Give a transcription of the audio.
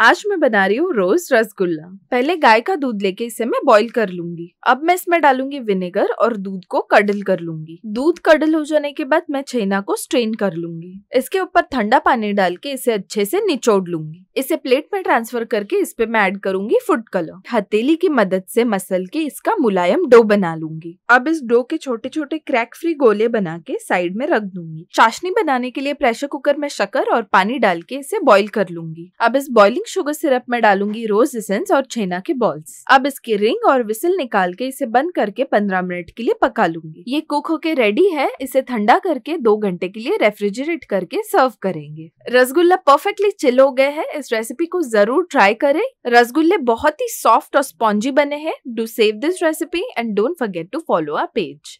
आज मैं बना रही हूँ रोज रसगुल्ला पहले गाय का दूध लेके इसे मैं बॉईल कर लूंगी अब मैं इसमें डालूंगी विनेगर और दूध को कडल कर लूंगी दूध कडल हो जाने के बाद मैं छेना को स्ट्रेन कर लूंगी इसके ऊपर ठंडा पानी डाल के इसे अच्छे से निचोड़ लूंगी इसे प्लेट में ट्रांसफर करके इस पे मैं ऐड करूंगी फूड कलर हथेली की मदद से मसल के इसका मुलायम डो बना लूंगी अब इस डो के छोटे छोटे क्रैक फ्री गोले बना के साइड में रख दूंगी चाशनी बनाने के लिए प्रेशर कुकर में शक्कर और पानी डाल के इसे बॉईल कर लूंगी अब इस बॉइलिंग शुगर सिरप में डालूंगी रोज एसेंस और छेना के बॉल्स अब इसके रिंग और विसिल निकाल के इसे बंद करके पंद्रह मिनट के लिए पका लूंगी ये कुक होके रेडी है इसे ठंडा करके दो घंटे के लिए रेफ्रिजरेट करके सर्व करेंगे रसगुल्ला परफेक्टली चिल हो गए हैं इस रेसिपी को जरूर ट्राई करें रसगुल्ले बहुत ही सॉफ्ट और स्पॉन्जी बने हैं do save this recipe and don't forget to follow our page